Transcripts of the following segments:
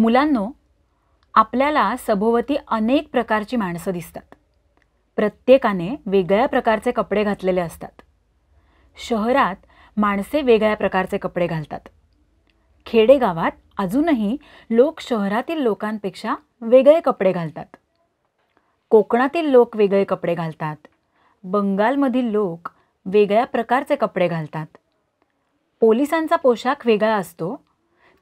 मुलांनो आपल्याला सभोवती अनेक प्रकारची माणसं दिसतात प्रत्येकाने वेगळ्या प्रकारचे कपडे घातलेले असतात शहरात माणसे वेगळ्या प्रकारचे कपडे घालतात खेडेगावात अजूनही लोक शहरातील लोकांपेक्षा वेगळे कपडे घालतात कोकणातील लोक वेगळे कपडे घालतात बंगालमधील लोक वेगळ्या प्रकारचे कपडे घालतात पोलिसांचा पोशाख वेगळा असतो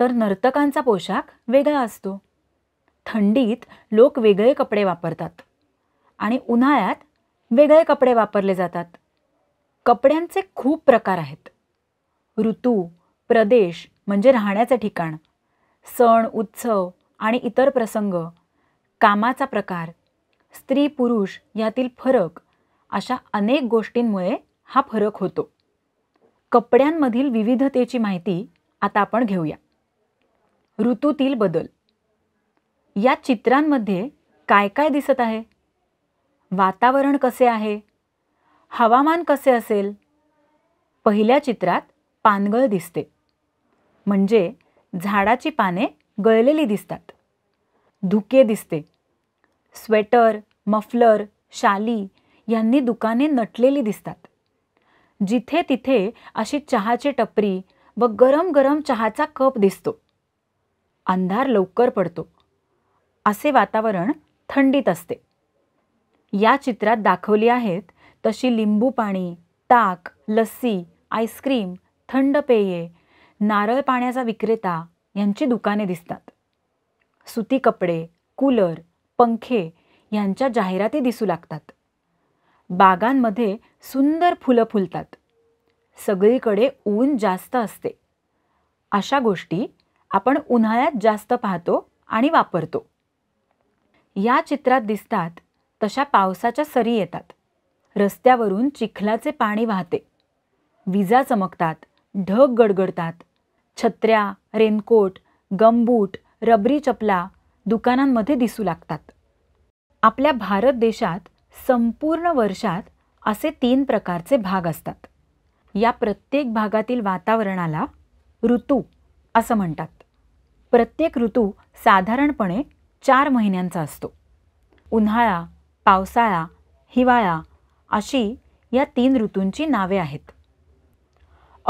तर नर्तकांचा पोशाख वेगळा असतो थंडीत लोक वेगळे कपडे वापरतात आणि उन्हाळ्यात वेगळे कपडे वापरले जातात कपड्यांचे खूप प्रकार आहेत ऋतू प्रदेश म्हणजे राहण्याचे ठिकाण सण उत्सव आणि इतर प्रसंग कामाचा प्रकार स्त्री पुरुष यातील फरक अशा अनेक गोष्टींमुळे हा फरक होतो कपड्यांमधील विविधतेची माहिती आता आपण घेऊया ऋतूतील बदल या चित्रांमध्ये काय काय दिसत आहे वातावरण कसे आहे हवामान कसे असेल पहिल्या चित्रात पानगळ दिसते म्हणजे झाडाची पाने गळलेली दिसतात धुके दिसते स्वेटर मफलर शाली यांनी दुकाने नटलेली दिसतात जिथे तिथे अशी चहाची टपरी व गरम गरम चहाचा कप दिसतो अंधार लवकर पडतो असे वातावरण थंडीत असते या चित्रात दाखवली आहेत तशी लिंबू पाणी ताक लस्सी आईस्क्रीम थंड पेये नारळ पाण्याचा विक्रेता यांची दुकाने दिसतात सुती कपडे कूलर पंखे यांच्या जाहिराती दिसू लागतात बागांमध्ये सुंदर फुलं फुलतात सगळीकडे ऊन जास्त असते अशा गोष्टी आपण उन्हाळ्यात जास्त पाहतो आणि वापरतो या चित्रात दिसतात तशा पावसाच्या सरी येतात रस्त्यावरून चिखलाचे पाणी वाहते विजा चमकतात ढग गडगडतात छत्र्या रेनकोट गमबूट रबरी चपला दुकानांमध्ये दिसू लागतात आपल्या भारत देशात संपूर्ण वर्षात असे तीन प्रकारचे भाग असतात या प्रत्येक भागातील वातावरणाला ऋतू असं म्हणतात प्रत्येक ऋतू साधारणपणे चार महिन्यांचा असतो उन्हाळा पावसाळा हिवाळा अशी या तीन ऋतूंची नावे आहेत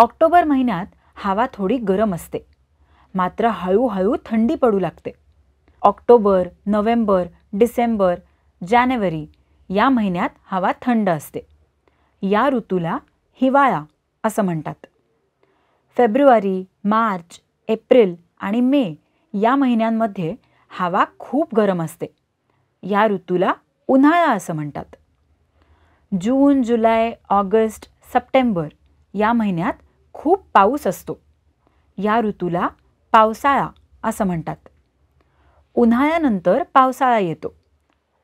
ऑक्टोबर महिन्यात हवा थोडी गरम असते मात्र हळूहळू थंडी पडू लागते ऑक्टोबर नोव्हेंबर डिसेंबर जानेवारी या महिन्यात हवा थंड असते या ऋतूला हिवाळा असं म्हणतात फेब्रुवारी मार्च एप्रिल आणि मे या महिन्यांमध्ये हवा खूप गरम असते या ऋतूला उन्हाळा असं म्हणतात जून जुलै ऑगस्ट सप्टेंबर या महिन्यात खूप पाऊस असतो या ऋतूला पावसाळा असं म्हणतात उन्हाळ्यानंतर पावसाळा येतो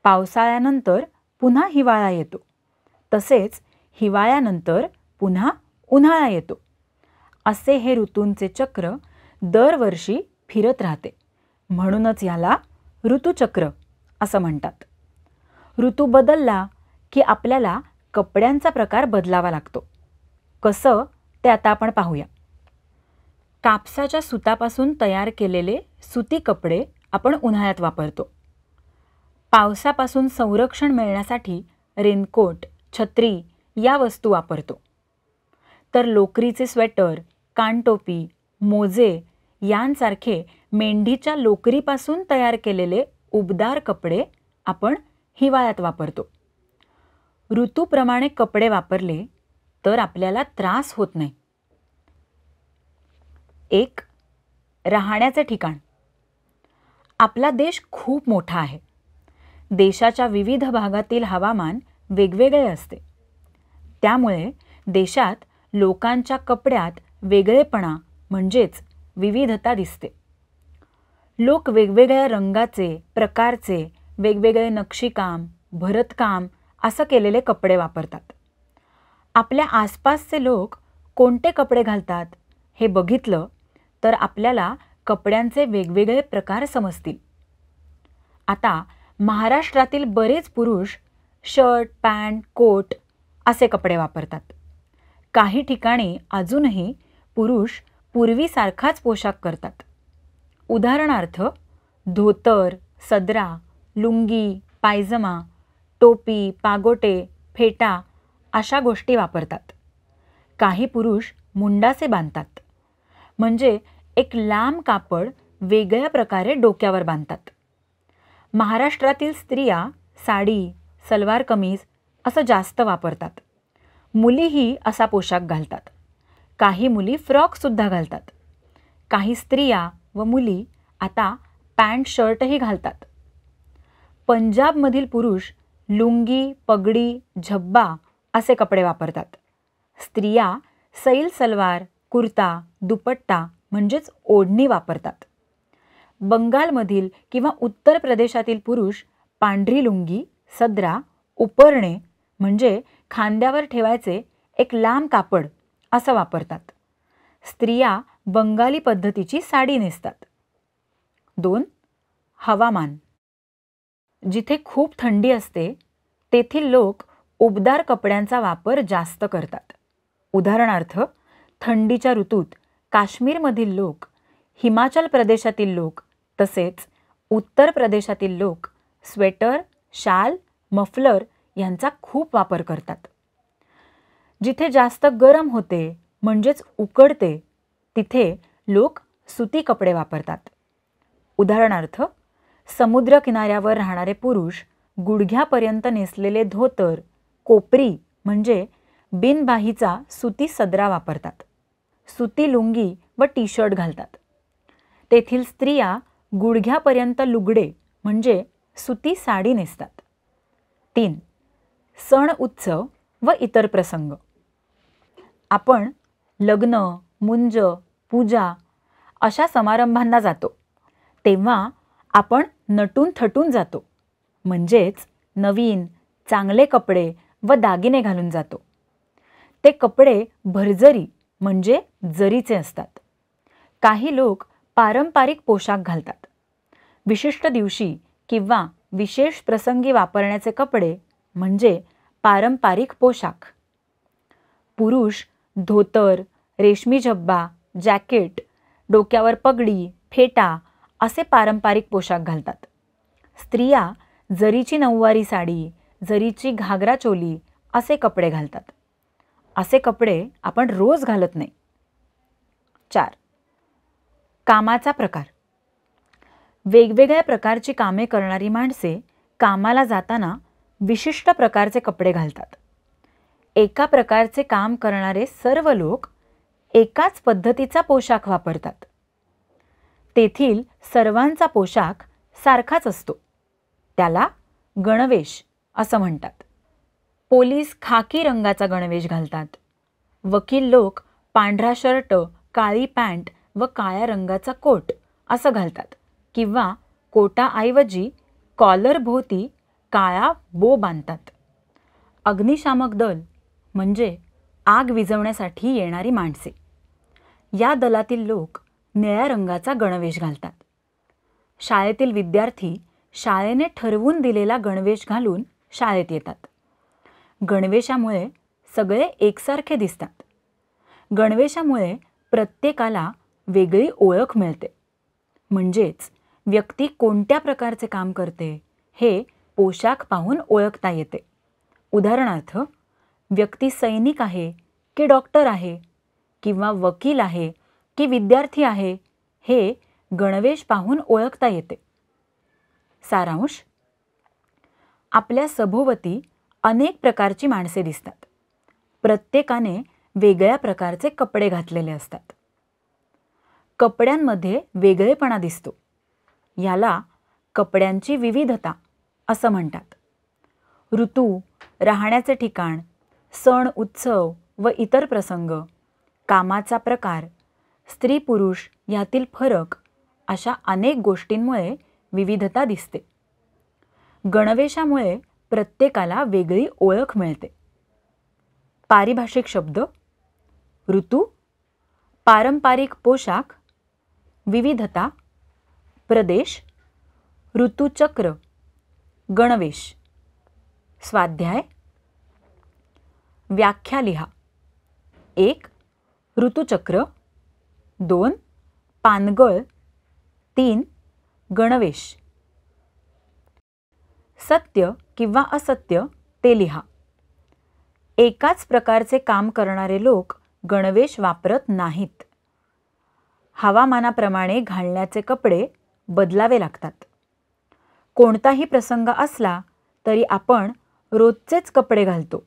पावसाळ्यानंतर पुन्हा हिवाळा येतो तसेच हिवाळ्यानंतर पुन्हा उन्हाळा येतो असे हे ऋतूंचे चक्र दरवर्षी फिरत राहते म्हणूनच याला ऋतुचक्र असं म्हणतात ऋतू बदलला की आपल्याला कपड्यांचा प्रकार बदलावा लागतो कसं ते आता आपण पाहूया कापसाच्या सुतापासून तयार केलेले सुती कपडे आपण उन्हाळ्यात वापरतो पावसापासून संरक्षण मिळण्यासाठी रेनकोट छत्री या वस्तू वापरतो तर लोकरीचे स्वेटर कानटोपी मोजे यांसारखे मेंढीच्या लोकरीपासून तयार केलेले उबदार कपडे आपण हिवाळ्यात वापरतो ऋतूप्रमाणे कपडे वापरले तर आपल्याला त्रास होत नाही एक राहण्याचे ठिकाण आपला देश खूप मोठा आहे देशाच्या विविध भागातील हवामान वेगवेगळे असते त्यामुळे देशात लोकांच्या कपड्यात वेगळेपणा म्हणजेच विविधता दिसते लोक वेगवेगळ्या रंगाचे प्रकारचे वेगवेगळे नक्षीकाम भरतकाम असं केलेले कपडे वापरतात आपल्या आसपासचे लोक कोणते कपडे घालतात हे बघितलं तर आपल्याला कपड्यांचे वेगवेगळे प्रकार समजतील आता महाराष्ट्रातील बरेच पुरुष शर्ट पॅन्ट कोट असे कपडे वापरतात काही ठिकाणी अजूनही पुरुष पूर्वीसारखाच पोशाख करतात उदाहरणार्थ धोतर सदरा लुंगी पायजमा टोपी पागोटे फेटा अशा गोष्टी वापरतात काही पुरुष मुंडासे बांधतात म्हणजे एक लांब कापड वेगळ्या प्रकारे डोक्यावर बांधतात महाराष्ट्रातील स्त्रिया साडी सलवार कमीज असं जास्त वापरतात मुलीही असा पोशाख घालतात काही मुली फ्रॉकसुद्धा घालतात काही स्त्रिया व मुली आता पॅन्ट शर्टही घालतात पंजाबमधील पुरुष लुंगी पगडी झब्बा असे कपडे वापरतात स्त्रिया सैल सलवार कुर्ता दुपट्टा म्हणजेच ओढणी वापरतात बंगालमधील किंवा उत्तर प्रदेशातील पुरुष पांढरी लुंगी सदरा उपरणे म्हणजे खांद्यावर ठेवायचे एक लांब कापड असं वापरतात स्त्रिया बंगाली पद्धतीची साडी नेसतात दोन हवामान जिथे खूप थंडी असते तेथील लोक उबदार कपड्यांचा वापर जास्त करतात उदाहरणार्थ थंडीच्या ऋतूत काश्मीरमधील लोक हिमाचल प्रदेशातील लोक तसेच उत्तर प्रदेशातील लोक स्वेटर शाल मफलर यांचा खूप वापर करतात जिथे जास्त गरम होते म्हणजेच उकडते तिथे लोक सुती कपडे वापरतात उदाहरणार्थ समुद्र किनाऱ्यावर राहणारे पुरुष गुडघ्यापर्यंत नेसलेले धोतर कोपरी म्हणजे बिनबाहीचा सुती सदरा वापरतात सुती लुंगी व टी शर्ट घालतात तेथील स्त्रिया गुडघ्यापर्यंत लुगडे म्हणजे सुती साडी नेसतात तीन सण उत्सव व इतर प्रसंग आपण लग्न मुंज पूजा अशा समारंभांना जातो तेव्हा आपण नटून थटून जातो म्हणजेच नवीन चांगले कपडे व दागिने घालून जातो ते कपडे भरजरी म्हणजे जरीचे असतात काही लोक पारंपरिक पोशाख घालतात विशिष्ट दिवशी किंवा विशेष प्रसंगी वापरण्याचे कपडे म्हणजे पारंपरिक पोशाख पुरुष धोतर रेशमी झब्बा जॅकेट डोक्यावर पगडी फेटा असे पारंपरिक पोशाख घालतात स्त्रिया जरीची नऊवारी साडी जरीची घागरा चोली असे कपडे घालतात असे कपडे आपण रोज घालत नाही चार कामाचा प्रकार वेगवेगळ्या प्रकारची कामे करणारी माणसे कामाला जाताना विशिष्ट प्रकारचे कपडे घालतात एका प्रकारचे काम करणारे सर्व लोक एकाच पद्धतीचा पोशाख वापरतात तेथील सर्वांचा पोशाख सारखाच असतो त्याला गणवेश असं म्हणतात पोलीस खाकी रंगाचा गणवेश घालतात वकील लोक पांढरा शर्ट काळी पॅन्ट व काळ्या रंगाचा कोट असं घालतात किंवा कोटाऐवजी कॉलरभोवती काळा बो बांधतात अग्निशामक दल म्हणजे आग विझवण्यासाठी येणारी माणसे या दलातील लोक निळ्या रंगाचा गणवेश घालतात शाळेतील विद्यार्थी शाळेने ठरवून दिलेला गणवेश घालून शाळेत येतात गणवेशामुळे सगळे एकसारखे दिसतात गणवेशामुळे प्रत्येकाला वेगळी ओळख मिळते म्हणजेच व्यक्ती कोणत्या प्रकारचे काम करते हे पोशाख पाहून ओळखता येते उदाहरणार्थ व्यक्ती सैनिक आहे की डॉक्टर आहे किंवा वकील आहे की विद्यार्थी आहे हे गणवेश पाहून ओळखता येते सारांश आपल्या सभोवती अनेक प्रकारची माणसे दिसतात प्रत्येकाने वेगळ्या प्रकारचे कपडे घातलेले असतात कपड्यांमध्ये वेगळेपणा दिसतो याला कपड्यांची विविधता असं म्हणतात ऋतू राहण्याचे ठिकाण सण उत्सव व इतर प्रसंग कामाचा प्रकार स्त्री पुरुष यातील फरक अशा अनेक गोष्टींमुळे विविधता दिसते गणवेशामुळे प्रत्येकाला वेगळी ओळख मिळते पारिभाषिक शब्द ऋतू पारंपरिक पोशाख विविधता प्रदेश ऋतुचक्र गणवेश स्वाध्याय व्याख्या लिहा एक ऋतुचक्र दोन पानगळ तीन गणवेश सत्य किंवा असत्य ते लिहा एकाच प्रकारचे काम करणारे लोक गणवेश वापरत नाहीत हवामानाप्रमाणे घालण्याचे कपडे बदलावे लागतात कोणताही प्रसंग असला तरी आपण रोजचेच कपडे घालतो